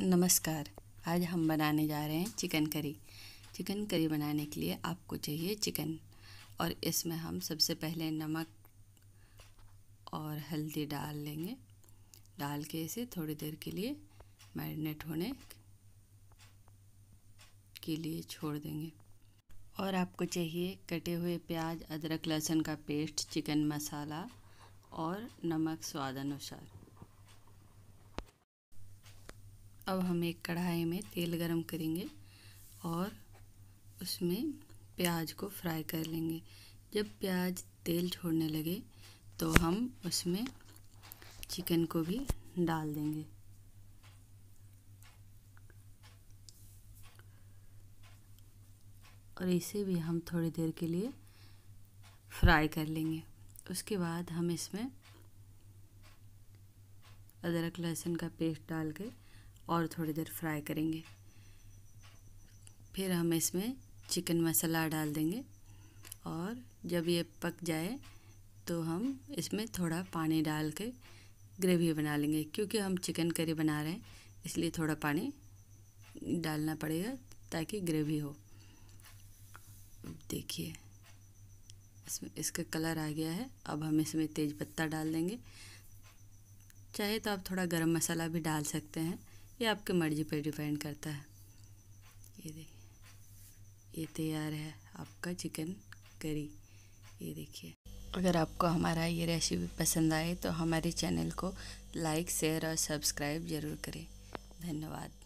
नमस्कार आज हम बनाने जा रहे हैं चिकन करी चिकन करी बनाने के लिए आपको चाहिए चिकन और इसमें हम सबसे पहले नमक और हल्दी डाल लेंगे डाल के इसे थोड़ी देर के लिए मैरिनेट होने के लिए छोड़ देंगे और आपको चाहिए कटे हुए प्याज अदरक लहसुन का पेस्ट चिकन मसाला और नमक स्वाद अनुसार अब हम एक कढ़ाई में तेल गरम करेंगे और उसमें प्याज को फ्राई कर लेंगे जब प्याज तेल छोड़ने लगे तो हम उसमें चिकन को भी डाल देंगे और इसे भी हम थोड़ी देर के लिए फ्राई कर लेंगे उसके बाद हम इसमें अदरक लहसुन का पेस्ट डाल के और थोड़ी देर फ्राई करेंगे फिर हम इसमें चिकन मसाला डाल देंगे और जब ये पक जाए तो हम इसमें थोड़ा पानी डाल के ग्रेवी बना लेंगे क्योंकि हम चिकन करी बना रहे हैं इसलिए थोड़ा पानी डालना पड़ेगा ताकि ग्रेवी हो देखिए इसमें इसका कलर आ गया है अब हम इसमें तेज़पत्ता डाल देंगे चाहे तो आप थोड़ा गरम मसाला भी डाल सकते हैं ये आपकी मर्ज़ी पर डिपेंड करता है ये देखिए ये तैयार है आपका चिकन करी ये देखिए अगर आपको हमारा ये रेसिपी पसंद आए तो हमारे चैनल को लाइक शेयर और सब्सक्राइब ज़रूर करें धन्यवाद